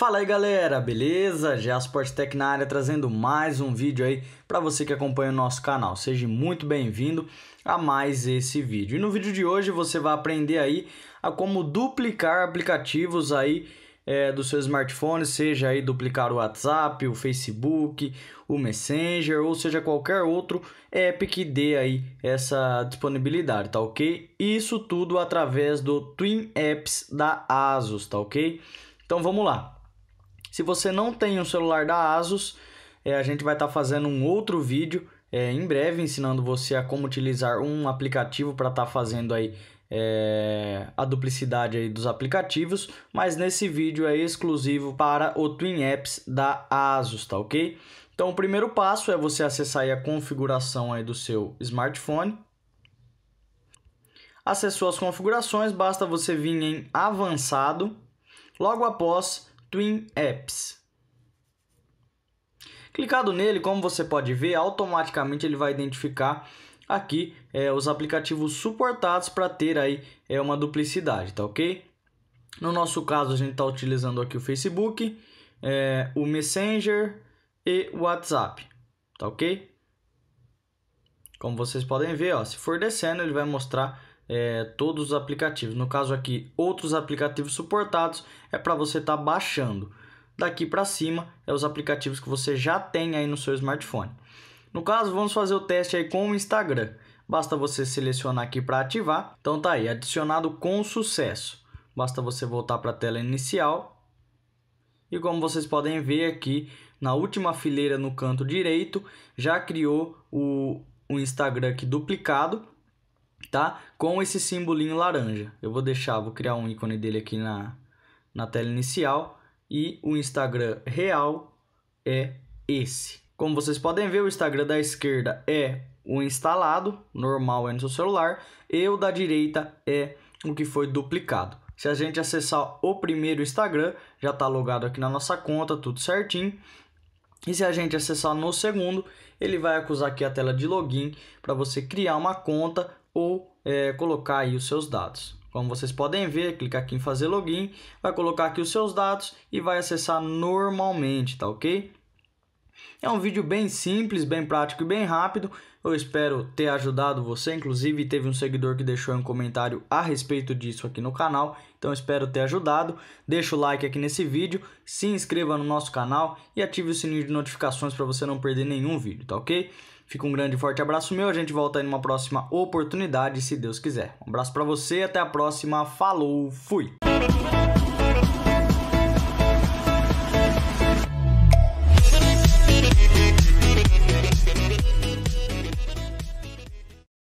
Fala aí galera, beleza? Geasport Tech na área trazendo mais um vídeo aí para você que acompanha o nosso canal. Seja muito bem-vindo a mais esse vídeo. E no vídeo de hoje você vai aprender aí a como duplicar aplicativos aí é, do seu smartphone, seja aí duplicar o WhatsApp, o Facebook, o Messenger, ou seja qualquer outro app que dê aí essa disponibilidade, tá ok? Isso tudo através do Twin Apps da ASUS, tá ok? Então vamos lá. Se você não tem um celular da Asus, é, a gente vai estar tá fazendo um outro vídeo é, em breve ensinando você a como utilizar um aplicativo para estar tá fazendo aí é, a duplicidade aí dos aplicativos, mas nesse vídeo é exclusivo para o Twin Apps da Asus, tá ok? Então o primeiro passo é você acessar a configuração aí do seu smartphone. Acessou as configurações, basta você vir em avançado. Logo após, Twin Apps. Clicado nele, como você pode ver, automaticamente ele vai identificar aqui é, os aplicativos suportados para ter aí é, uma duplicidade, tá ok? No nosso caso, a gente está utilizando aqui o Facebook, é, o Messenger e o WhatsApp, tá ok? Como vocês podem ver, ó, se for descendo, ele vai mostrar é, todos os aplicativos. No caso aqui, outros aplicativos suportados é para você estar tá baixando. Daqui para cima é os aplicativos que você já tem aí no seu smartphone. No caso, vamos fazer o teste aí com o Instagram. Basta você selecionar aqui para ativar. Então tá aí, adicionado com sucesso. Basta você voltar para a tela inicial. E como vocês podem ver aqui, na última fileira no canto direito, já criou o, o Instagram aqui duplicado tá? Com esse simbolinho laranja. Eu vou deixar, vou criar um ícone dele aqui na, na tela inicial e o Instagram real é esse. Como vocês podem ver, o Instagram da esquerda é o instalado, normal é no seu celular, e o da direita é o que foi duplicado. Se a gente acessar o primeiro Instagram, já está logado aqui na nossa conta, tudo certinho. E se a gente acessar no segundo, ele vai acusar aqui a tela de login para você criar uma conta ou é, colocar aí os seus dados. Como vocês podem ver, clicar aqui em fazer login, vai colocar aqui os seus dados e vai acessar normalmente, tá ok? É um vídeo bem simples, bem prático e bem rápido. Eu espero ter ajudado você. Inclusive, teve um seguidor que deixou um comentário a respeito disso aqui no canal. Então, espero ter ajudado. Deixa o like aqui nesse vídeo, se inscreva no nosso canal e ative o sininho de notificações para você não perder nenhum vídeo, tá ok? Fica um grande e forte abraço meu. A gente volta aí numa próxima oportunidade, se Deus quiser. Um abraço para você, até a próxima. Falou, fui!